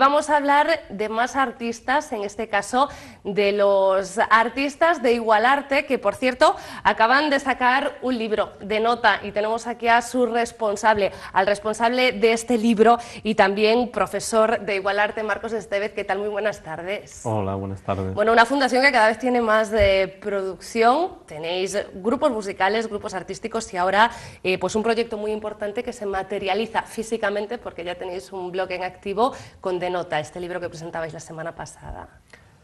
Vamos a hablar de más artistas, en este caso de los artistas de Igualarte, que por cierto acaban de sacar un libro de nota y tenemos aquí a su responsable, al responsable de este libro y también profesor de Igualarte, Marcos Estevez. ¿Qué tal? Muy buenas tardes. Hola, buenas tardes. Bueno, una fundación que cada vez tiene más de producción, tenéis grupos musicales, grupos artísticos y ahora eh, pues un proyecto muy importante que se materializa físicamente porque ya tenéis un blog en activo con de nota este libro que presentabais la semana pasada?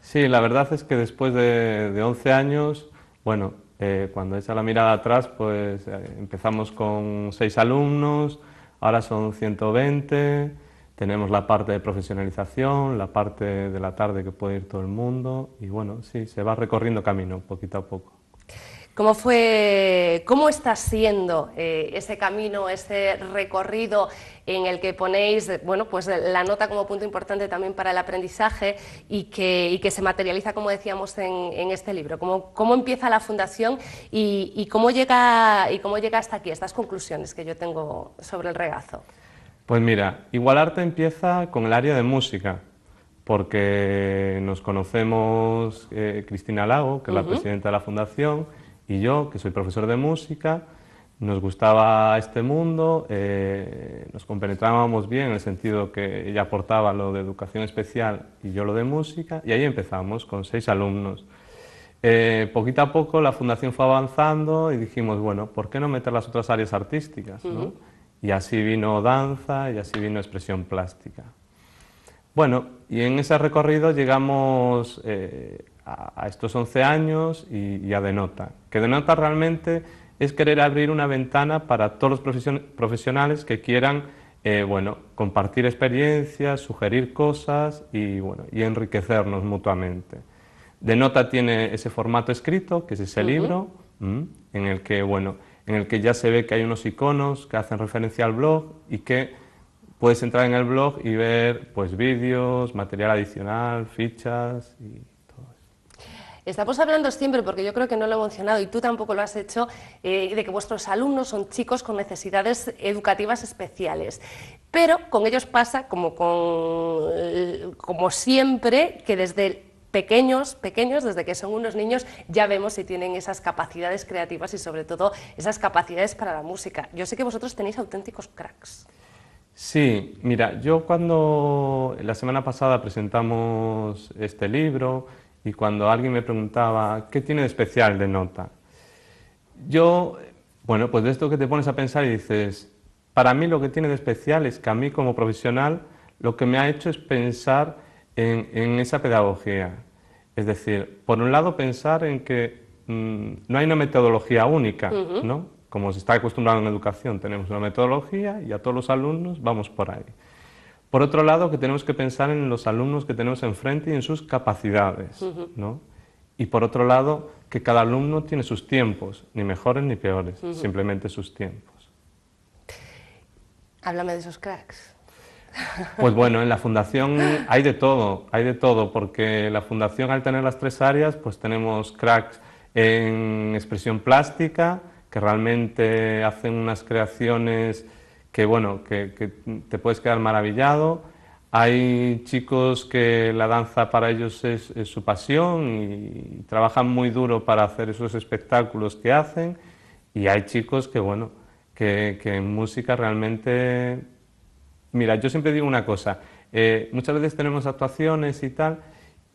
Sí, la verdad es que después de, 11 años, bueno, eh, cuando echa la mirada atrás, pues eh, empezamos con 6 alumnos, ahora son 120, tenemos la parte de profesionalización, la parte de la tarde que puede ir todo el mundo y bueno, sí, se va recorriendo camino poquito a poco. ¿Cómo fue, cómo está siendo eh, ese camino, ese recorrido en el que ponéis, bueno, pues la nota como punto importante también para el aprendizaje y que, se materializa, como decíamos, en, este libro? ¿Cómo, empieza la fundación y, cómo llega, y cómo llega hasta aquí, estas conclusiones que yo tengo sobre el regazo? Pues mira, igual arte empieza con el área de música, porque nos conocemos eh, Cristina Lago, que es la presidenta de la fundación, y yo, que soy profesor de música, nos gustaba este mundo, eh, nos compenetrábamos bien en el sentido que ella aportaba lo de educación especial y yo lo de música, y ahí empezamos con seis alumnos. Eh, poquito a poco la fundación fue avanzando y dijimos, bueno, ¿por qué no meter las otras áreas artísticas? Y así vino danza y así vino expresión plástica. Bueno, y en ese recorrido llegamos eh, a, estos 11 años y, ya a Denota. Que Denota realmente es querer abrir una ventana para todos los profesionales que quieran eh, bueno, compartir experiencias, sugerir cosas y, bueno, y enriquecernos mutuamente. Denota tiene ese formato escrito, que es ese libro, en el que bueno, en el que ya se ve que hay unos iconos que hacen referencia al blog y que puedes entrar en el blog y ver pues vídeos, material adicional, fichas y Estamos hablando siempre, porque yo creo que no lo he mencionado y tú tampoco lo has hecho, eh, de que vuestros alumnos son chicos con necesidades educativas especiales. Pero con ellos pasa, eh, como, siempre, que desde pequeños, pequeños, desde que son unos niños, ya vemos si tienen esas capacidades creativas y sobre todo esas capacidades para la música. Yo sé que vosotros tenéis auténticos cracks. Sí, mira, yo cuando la semana pasada presentamos este libro, y cuando alguien me preguntaba, ¿qué tiene de especial de nota? Yo, bueno, pues de esto que te pones a pensar y dices, para mí lo que tiene de especial es que a mí como profesional lo que me ha hecho es pensar en, esa pedagogía. Es decir, por un lado pensar en que mm, no hay una metodología única, ¿no? Como se está acostumbrado en educación, tenemos una metodología y a todos los alumnos vamos por ahí. Por otro lado, que tenemos que pensar en los alumnos que tenemos enfrente y en sus capacidades, ¿no? Y por otro lado, que cada alumno tiene sus tiempos, ni mejores ni peores, simplemente sus tiempos. Háblame de esos cracks. Pues bueno, en la fundación hay de todo, hay de todo, porque la fundación al tener las tres áreas, pues tenemos cracks en expresión plástica, que realmente hacen unas creaciones que bueno, que, te puedes quedar maravillado. Hay chicos que la danza para ellos es, su pasión y trabajan muy duro para hacer esos espectáculos que hacen. Y hay chicos que, bueno, que, en música realmente... Mira, yo siempre digo una cosa, eh, muchas veces tenemos actuaciones y tal,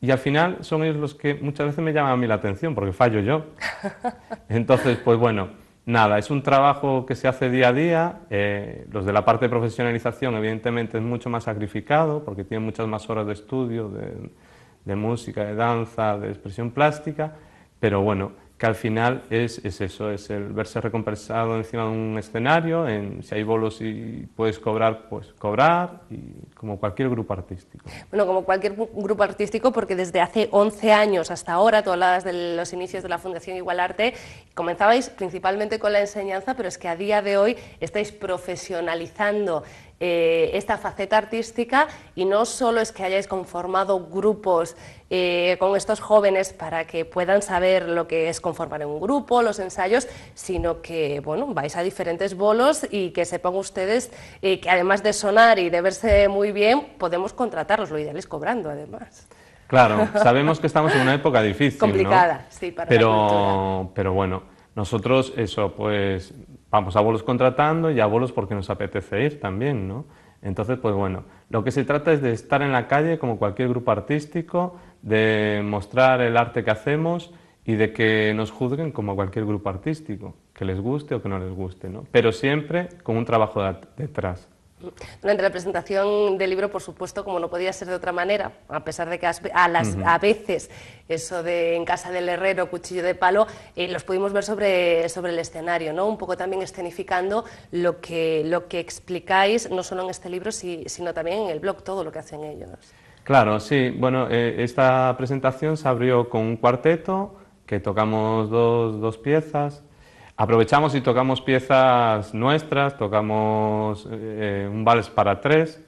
y al final son ellos los que muchas veces me llaman a mí la atención, porque fallo yo. Entonces, pues bueno, Nada, es un trabajo que se hace día a día. Eh, los de la parte de profesionalización, evidentemente, es mucho más sacrificado porque tienen muchas más horas de estudio, de música, de danza, de expresión plástica, pero bueno, que al final es, eso, es el verse recompensado encima de un escenario, en, si hay bolos y puedes cobrar, pues cobrar, y como cualquier grupo artístico. Bueno, como cualquier grupo artístico, porque desde hace 11 años hasta ahora, tú hablabas de los inicios de la Fundación Igual Arte, comenzabais principalmente con la enseñanza, pero es que a día de hoy estáis profesionalizando eh, esta faceta artística y no solo es que hayáis conformado grupos eh, con estos jóvenes para que puedan saber lo que es conformar un grupo, los ensayos, sino que bueno, vais a diferentes bolos y que sepan ustedes eh, que además de sonar y de verse muy bien, podemos contratarlos, lo ideal es cobrando además. Claro, sabemos que estamos en una época difícil. Complicada, sí, para pero, Pero bueno, nosotros eso, pues vamos a bolos contratando y a bolos porque nos apetece ir también, ¿no? Entonces, pues bueno, lo que se trata es de estar en la calle como cualquier grupo artístico, de mostrar el arte que hacemos y de que nos juzguen como cualquier grupo artístico, que les guste o que no les guste, ¿no? Pero siempre con un trabajo detrás. Durante la presentación del libro, por supuesto, como no podía ser de otra manera, a pesar de que a, las, a veces eso de en casa del herrero, cuchillo de palo, eh, los pudimos ver sobre, sobre el escenario, ¿no? un poco también escenificando lo que, lo que explicáis, no solo en este libro, sino también en el blog, todo lo que hacen ellos. Claro, sí. Bueno, eh, esta presentación se abrió con un cuarteto, que tocamos dos piezas, Aprovechamos y tocamos piezas nuestras, tocamos eh, un vals para tres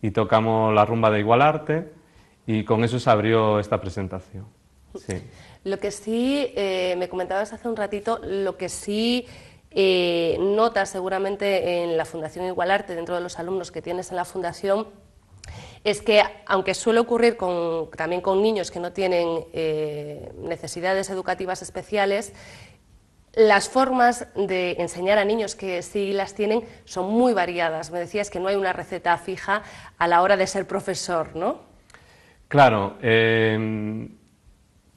y tocamos la rumba de Igualarte y con eso se abrió esta presentación. Sí. Lo que sí, eh, me comentabas hace un ratito, lo que sí eh, notas seguramente en la Fundación Igualarte, dentro de los alumnos que tienes en la Fundación, es que aunque suele ocurrir también con niños que no tienen necesidades educativas especiales, las formas de enseñar a niños que sí las tienen son muy variadas. Me decías que no hay una receta fija a la hora de ser profesor, ¿no? Claro, eh,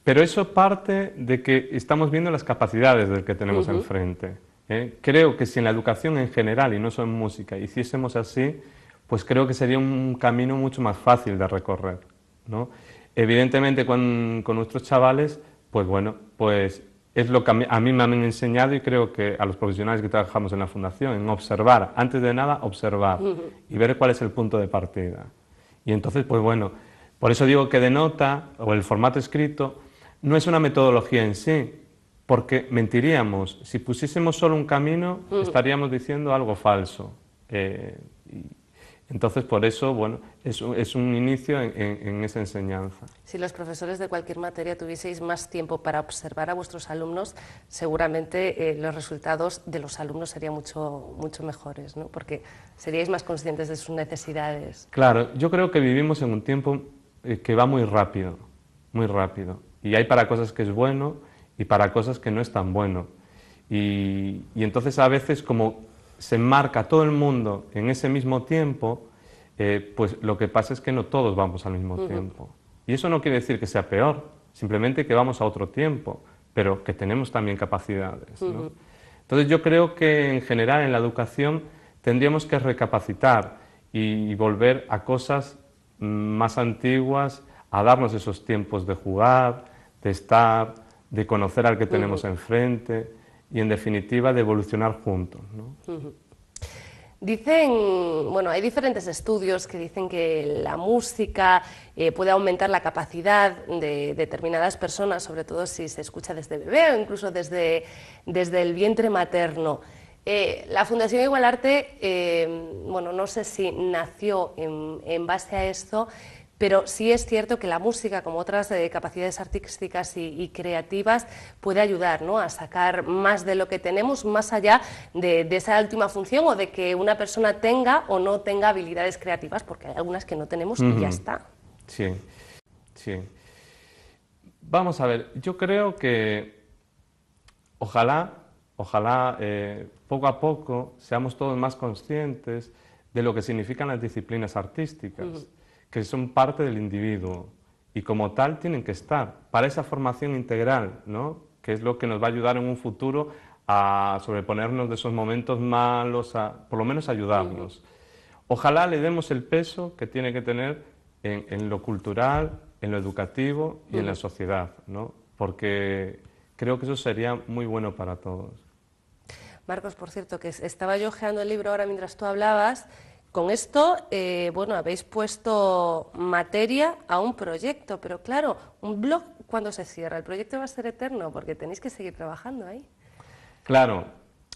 pero eso parte de que estamos viendo las capacidades del que tenemos enfrente. ¿eh? Creo que si en la educación en general, y no solo en música, hiciésemos así, pues creo que sería un camino mucho más fácil de recorrer. ¿no? Evidentemente con nuestros chavales, pues bueno, pues es lo que a mí, me han enseñado y creo que a los profesionales que trabajamos en la fundación, en observar, antes de nada, observar y ver cuál es el punto de partida. Y entonces, pues bueno, por eso digo que denota, o el formato escrito, no es una metodología en sí, porque mentiríamos. Si pusiésemos solo un camino, estaríamos diciendo algo falso. Eh, entonces, por eso, bueno, es, un inicio en, esa enseñanza. Si los profesores de cualquier materia tuvieseis más tiempo para observar a vuestros alumnos, seguramente eh, los resultados de los alumnos serían mucho, mucho mejores, ¿no? Porque seríais más conscientes de sus necesidades. Claro, yo creo que vivimos en un tiempo eh, que va muy rápido, muy rápido. Y hay para cosas que es bueno y para cosas que no es tan bueno. y entonces a veces como se enmarca todo el mundo en ese mismo tiempo, eh, pues lo que pasa es que no todos vamos al mismo tiempo. Y eso no quiere decir que sea peor, simplemente que vamos a otro tiempo, pero que tenemos también capacidades. Entonces yo creo que en general en la educación tendríamos que recapacitar y, volver a cosas más antiguas, a darnos esos tiempos de jugar, de estar, de conocer al que tenemos enfrente y en definitiva de evolucionar juntos. ¿no? Dicen, bueno, hay diferentes estudios que dicen que la música eh, puede aumentar la capacidad de determinadas personas, sobre todo si se escucha desde bebé o incluso desde, desde el vientre materno. Eh, la Fundación Igualarte, eh, bueno, no sé si nació en, en base a esto, pero sí es cierto que la música, como otras eh, capacidades artísticas y, creativas, puede ayudar a sacar más de lo que tenemos, más allá de, esa última función o de que una persona tenga o no tenga habilidades creativas, porque hay algunas que no tenemos y ya está. Sí, sí. Vamos a ver, yo creo que ojalá, ojalá eh, poco a poco seamos todos más conscientes de lo que significan las disciplinas artísticas que son parte del individuo y como tal tienen que estar para esa formación integral, que es lo que nos va a ayudar en un futuro a sobreponernos de esos momentos malos, a, por lo menos ayudarnos. Ojalá le demos el peso que tiene que tener en, lo cultural, en lo educativo y en la mm. sociedad, porque creo que eso sería muy bueno para todos. Marcos, por cierto, que estaba yo ojeando el libro ahora mientras tú hablabas con esto, eh, bueno, habéis puesto materia a un proyecto, pero claro, un blog cuando se cierra, el proyecto va a ser eterno porque tenéis que seguir trabajando ahí. Claro,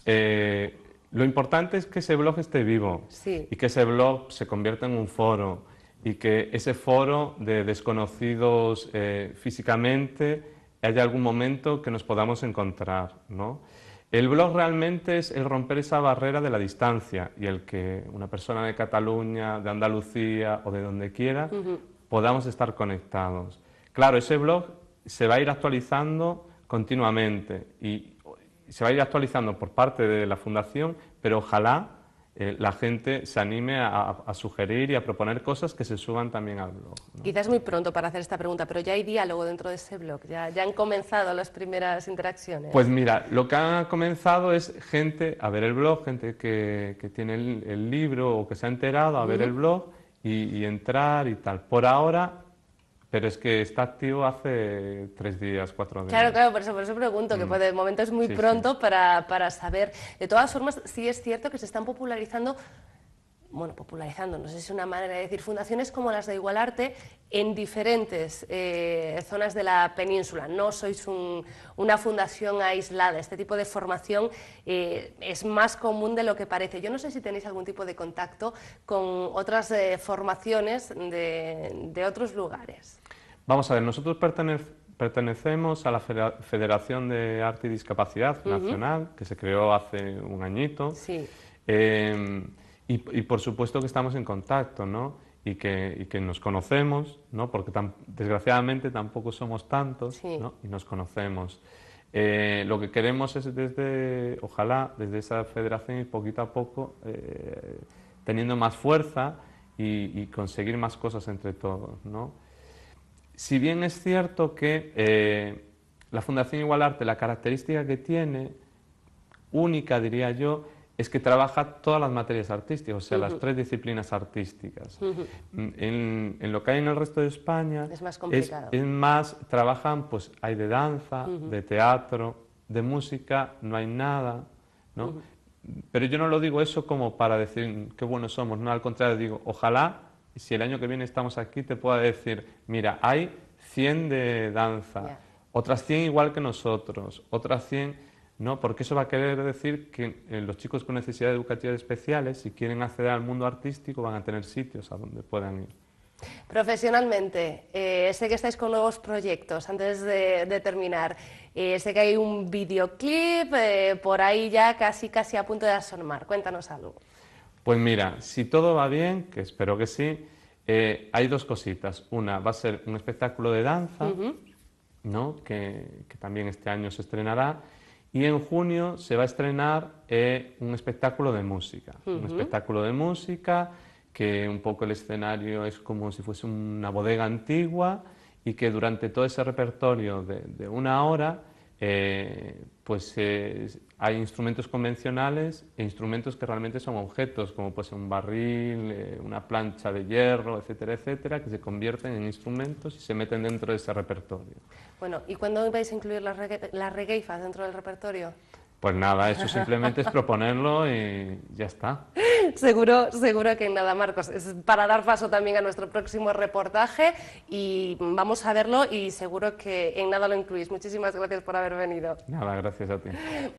eh, lo importante es que ese blog esté vivo y que ese blog se convierta en un foro y que ese foro de desconocidos eh, físicamente haya algún momento que nos podamos encontrar, ¿no? El blog realmente es el romper esa barrera de la distancia y el que una persona de Cataluña, de Andalucía o de donde quiera podamos estar conectados. Claro, ese blog se va a ir actualizando continuamente y se va a ir actualizando por parte de la Fundación, pero ojalá eh, la gente se anime a, sugerir y a proponer cosas que se suban también al blog. Quizás muy pronto para hacer esta pregunta, pero ya hay diálogo dentro de ese blog, ya, han comenzado las primeras interacciones. Pues mira, lo que ha comenzado es gente a ver el blog, gente que, tiene el, libro o que se ha enterado a ver el blog y, y entrar y tal. Por ahora pero es que está activo hace tres días, cuatro días. Claro, claro, por eso, por eso pregunto, que pues, de momento es muy pronto Para, saber. De todas formas, sí es cierto que se están popularizando bueno, popularizando, no sé si es una manera de decir, fundaciones como las de Igualarte en diferentes eh, zonas de la península. No sois una fundación aislada. Este tipo de formación eh, es más común de lo que parece. Yo no sé si tenéis algún tipo de contacto con otras eh, formaciones de otros lugares. Vamos a ver, nosotros pertenecemos a la Federación de Arte y Discapacidad Nacional, que se creó hace un añito. Sí. Em, y, por supuesto que estamos en contacto, ¿no? Y que, nos conocemos, ¿no? Porque desgraciadamente tampoco somos tantos, ¿no? Y nos conocemos. Eh, lo que queremos es desde, ojalá, desde esa federación ir poquito a poco eh, teniendo más fuerza y, y, conseguir más cosas entre todos, ¿no? si bien es cierto que eh, la Fundación Igual Arte, la característica que tiene, única diría yo, es que trabaja todas las materias artísticas, o sea, las tres disciplinas artísticas. en, lo que hay en el resto de España... Es más complicado. Es, más, trabajan, pues hay de danza, de teatro, de música, no hay nada, ¿no? Pero yo no lo digo eso como para decir qué buenos somos, no, al contrario, digo, ojalá y si el año que viene estamos aquí, te puedo decir, mira, hay 100 de danza, otras 100 igual que nosotros, otras 100, ¿no? Porque eso va a querer decir que eh, los chicos con necesidades educativas especiales, si quieren acceder al mundo artístico, van a tener sitios a donde puedan ir. Profesionalmente, eh, sé que estáis con nuevos proyectos antes de, terminar. Eh, sé que hay un videoclip por ahí ya casi casi a punto de asomar. Cuéntanos algo. Pues mira, si todo va bien, que espero que sí, eh, hay dos cositas. Una, va a ser un espectáculo de danza, ¿no? Que, también este año se estrenará. Y en junio se va a estrenar eh, un espectáculo de música. Un espectáculo de música que un poco el escenario es como si fuese una bodega antigua y que durante todo ese repertorio de, una hora eh, pues eh, hay instrumentos convencionales e instrumentos que realmente son objetos, como pues un barril, eh, una plancha de hierro, etcétera, etcétera, que se convierten en instrumentos y se meten dentro de ese repertorio. Bueno, ¿y cuándo vais a incluir las, regueifas dentro del repertorio? Pues nada, eso simplemente es proponerlo y ya está. Seguro, seguro que nada, Marcos. Es para dar paso también a nuestro próximo reportaje y vamos a verlo y seguro que en nada lo incluís. Muchísimas gracias por haber venido. Nada, gracias a ti.